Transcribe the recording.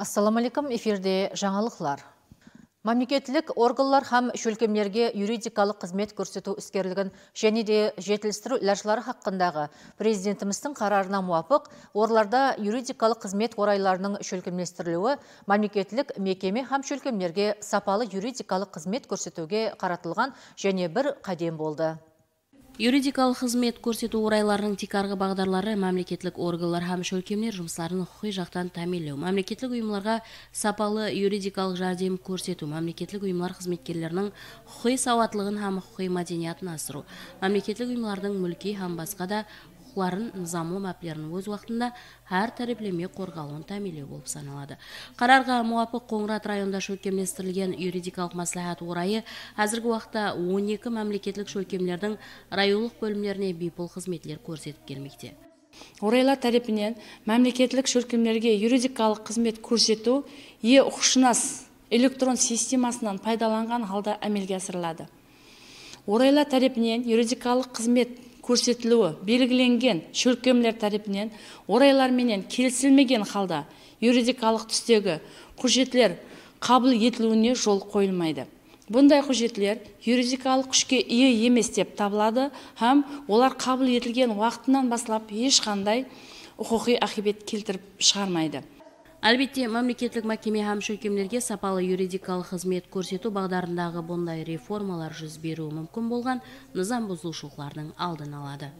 Ассаламу алейкум эфирде жаңалықлар. Мамлекетлік органлар һәм шөлкемлерге юридикалық қызмет көрсету үскерлігін және де жетілістіру ләршылары хаққындағы президентіміздің қарарына муапық орларда юридикалық қызмет орайларының шөлкемлестірілуі мамлекетлік мекеме һәм шөлкемлерге сапалы юридикалық қызмет көрсетуге қаратылған және бір қадем болды юридикалық қызмет көрсету орайларының тикарғы бағдарлары мәмлекетлік орғылар, һәм шөлкемлер жұмысларын құқи жақтан тәмелі. мемлекеттік ұйымларға сапалы юридикалық жәрдем көрсету мәмлекетлік ұйымлар қызметкерлерінің құқи сауатлығын һәм құқи мәдениетін асыру мемлекеттік ұйымлардың мүлкей һәм басқа да құқыларын нызамлы мәпілерін өз уақытында әр тәрбиелеме қорғалуын тәмелеу болып саналады қарарға муапық қоңырат районында шөлкемлестірілген юридикалық мәслихат орайы әзіргі уақытта 12 мемлекеттік шөлкемлердің районлық бөлімдеріне бейпұл қызметлер көрсетіп келмекте орайлар тарапынан мемлекеттік шөлкемлерге юридикалық қызмет көрсету е ұқшынас электрон системасынан пайдаланған халда әмелге асырылады орайлар тарапынан юридикалық қызмет көрсетілуі белгіленген шөлкемлер тарапынан орайларменен келісілмеген қалда юридикалық түстегі құжетлер қабыл етілуіне жол қойылмайды бұндай құжетлер юридикалық күшке ие емес деп табылады һәм олар қабыл етілген уақытынан бастап ешқандай құқықи ақибет келтіріп шығармайды Әлбетте, мемлекеттік мәкеме һәм шөкемлерге сапалы юридикалық қызмет көрсету бағдарындағы бұндай реформалар жүз беруі мүмкін болған нызам бұзушылықтардың алдын алады.